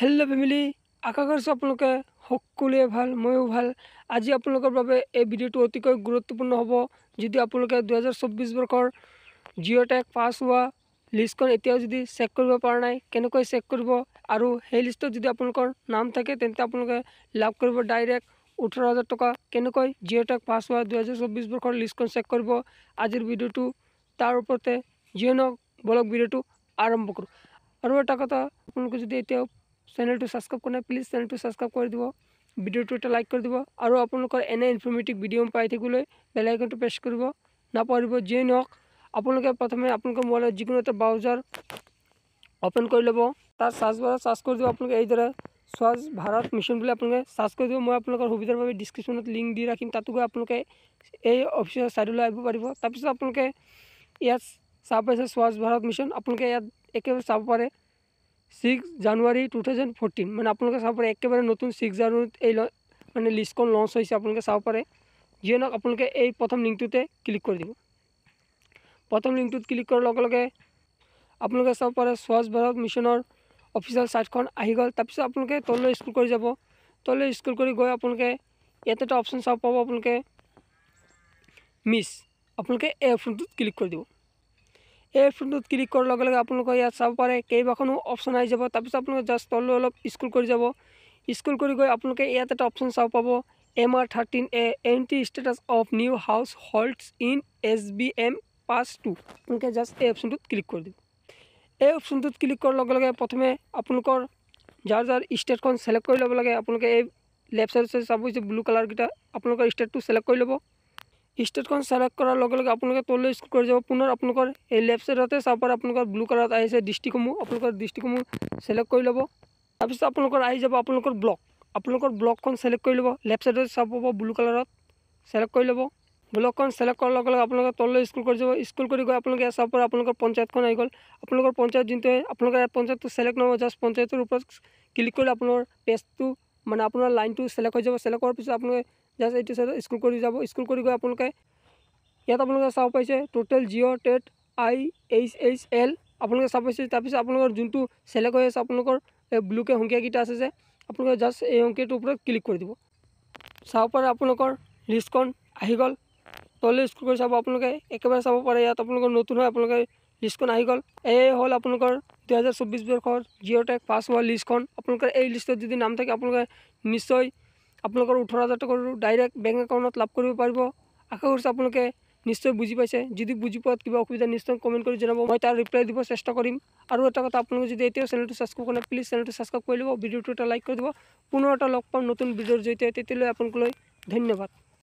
hello' family আশা কৰিছোঁ আপোনালোকে সকলোৱে ভাল ময়ো ভাল আজি আপোনালোকৰ বাবে এই ভিডিঅ'টো অতিকৈ গুৰুত্বপূৰ্ণ হ'ব যদি আপোনালোকে দুহেজাৰ চৌব্বিছ বৰ্ষৰ জিঅ'টেক পাছ হোৱা লিষ্টখন এতিয়াও যদি চেক কৰিব পৰা নাই কেনেকৈ চেক কৰিব আৰু সেই লিষ্টত যদি আপোনালোকৰ নাম থাকে তেন্তে আপোনালোকে লাভ কৰিব ডাইৰেক্ট ওঠৰ হাজাৰ টকা কেনেকৈ জিঅ'টেক পাছ হোৱা দুহেজাৰ চৌব্বিছ বৰ্ষৰ লিষ্টখন চেক কৰিব আজিৰ ভিডিঅ'টো তাৰ ওপৰতে জিঅ' নহওক বলক ভিডিঅ'টো আৰম্ভ কৰোঁ আৰু এটা কথা আপোনালোকে যদি এতিয়াও চ্যানেল টু সাবস্ক্রাইব করনে প্লিজ চ্যানেল টু সাবস্ক্রাইব করে দিও ভিডিওটোটা লাইক করে দিও আৰু আপোনালোকে এনে ইনফৰমেটিভ ভিডিঅ' মপাই থৈ গলে বেল আইকনটো প্রেস কৰিব না পৰিব জেনে হক আপোনালোকে প্ৰথমে আপোনাক মলা জিকুন এটা ब्राउজাৰ ওপেন কৰি লব তাৰ সার্চ বৰা সার্চ কৰি দিও আপোনাক এইদৰে স্বাশ ভারত মিশন গলে আপোনাক সার্চ কৰি দিও মই আপোনালোকৰ সুবিধাৰ বাবে ডেসক্ৰিপচনত লিংক দি ৰাখিম তাতকৈ আপোনালোকে এই অফিচিয়েল সাইটলৈ আইব পাৰিবো তাৰ পিছত আপোনালোকে ইয়াৰ স্বাশ ভারত মিশন আপোনকে ইয়াত একেবাৰ সাব পাৰে six January two thousand fourteen মানে আপোনালোকে চাব পাৰে একেবাৰে নতুন ছিক্স জানুৱাৰীত এই মানে লিষ্টখন লঞ্চ হৈছে আপোনালোকে চাব পাৰে যিয়ে নহওক আপোনালোকে এই প্ৰথম লিংকটোতে ক্লিক কৰি দিব প্ৰথম লিংকটোত ক্লিক কৰাৰ লগে লগে আপোনালোকে চাব পাৰে স্বচ্ছ ভাৰত মিছনৰ অফিচিয়েল ছাইটখন আহি গ'ল তাৰপিছত আপোনালোকে তললৈ স্কুল কৰি যাব তললৈ স্কুল কৰি গৈ আপোনালোকে ইয়াত এটা অপশ্যন চাব পাব আপোনালোকে মিছ আপোনালোকে এই অপশ্যনটোত ক্লিক কৰি দিব এই ফোনটোত ক্লিক কৰাৰ লগে লগে আপোনালোকে ইয়াত চাব পাৰে কেইবাখনো অপশ্যন আহি যাব তাৰপিছত আপোনালোকে জাষ্ট তললৈ অলপ স্কুল কৰি যাব স্কুল কৰি গৈ আপোনালোকে ইয়াত এটা অপশ্যন চাব পাব M R thirteen A entity status of new households in S B M phase two আপোনালোকে জাষ্ট এই অপশ্যনটোত ক্লিক কৰি দিব এই অপশ্যনটোত ক্লিক কৰাৰ লগে লগে প্ৰথমে আপোনালোকৰ যাৰ যাৰ ষ্টেটখন চিলেক্ট কৰি ল'ব লাগে আপোনালোকে এই লেফ্ট চাইড চাইড চাব ব্লু কালাৰকেইটা আপোনালোকৰ ষ্টেটটো চিলেক্ট কৰি ল'ব ষ্টেটখন চিলেক্ট কৰাৰ লগে লগে আপোনালোকে তললৈ স্কুল কৰি যাব পুনৰ আপোনালোকৰ এই লেফ্ট চাইডতে চাব পাৰে আপোনালোকৰ ব্লু কালাৰত আহিছে ডিষ্ট্ৰিক্টসমূহ আপোনালোকৰ ডিষ্ট্ৰিক্টসমূহ চিলেক্ট কৰি ল'ব তাৰপিছত আপোনালোকৰ আহি যাব আপোনালোকৰ ব্লক আপোনালোকৰ ব্লকখন চিলেক্ট কৰি ল'ব লেফ্ট চাইডতে চাব পাব ব্লু কালাৰত চিলেক্ট কৰি ল'ব ব্লকখন চিলেক্ট কৰাৰ লগে লগে আপোনালোকে তললৈ স্কুল কৰি যাব স্কুল কৰি গৈ আপোনালোকে চাব পাৰে আপোনালোকৰ পঞ্চায়তখন আহি গ'ল আপোনালোকৰ পঞ্চায়ত যোনটো আপোনালোকে পঞ্চায়তটো চিলেক্ট নহ'ব জাষ্ট পঞ্চায়তৰ ওপৰত ক্লিক কৰিলে আপোনালোকৰ পেজটো মানে আপোনাৰ লাইনটো চেলেক্ট হৈ যাব চেলেক্ট কৰাৰ পিছত আপোনালোকে জাষ্ট এইটো চাইডত স্ক্ৰুল কৰি যাব স্ক্ৰুল কৰি গৈ আপোনালোকে ইয়াত আপোনালোকে চাব পাৰিছে টোটেল জিঅ' টেট আই এইচ এইচ এল আপোনালোকে চাব পাইছে তাৰপিছত আপোনালোকৰ যোনটো চেলেক্ট হৈ আছে আপোনালোকৰ এই ব্লুকে সংখ্যাকেইটা আছে যে আপোনালোকে জাষ্ট এই সংখ্যাটোৰ ওপৰত ক্লিক কৰি দিব চাব পাৰে আপোনালোকৰ লিষ্টখন আহি গ'ল তলে স্ক্ৰুল কৰি চাব আপোনালোকে একেবাৰে চাব পাৰে ইয়াত আপোনালোকৰ নতুন হয় আপোনালোকে লিষ্টখন আহি গ'ল এয়ে হ'ল আপোনালোকৰ দুহেজাৰ চৌব্বিছ বৰ্ষৰ জিঅ' টেক পাছ হোৱা লিষ্টখন আপোনালোকে এই লিষ্টত যদি নাম থাকে আপোনালোকে নিশ্চয় আপোনালোকৰ ওঠৰ হাজাৰ টকাৰো ডাইৰেক্ট বেংক একাউণ্টত লাভ কৰিব পাৰিব আশা কৰিছোঁ আপোনালোকে নিশ্চয় বুজি পাইছে যদি বুজি পোৱাত কিবা অসুবিধা নিশ্চয় কমেণ্ট কৰি জনাব মই তাৰ ৰিপ্লাই দিব চেষ্টা কৰিম আৰু এটা কথা আপোনালোকে যদি এতিয়াও চেনেলটো ছাবস্ক্ৰাইব কৰে প্লিজ চেনেলটো ছাবস্ক্ৰাইব কৰি দিব ভিডিঅ'টো এটা লাইক কৰি দিব পুনৰ এটা লগ পাম নতুন ভিডিঅ'ৰ জৰিয়তে তেতিয়ালৈ আপোনালোকলৈ ধন্যবাদ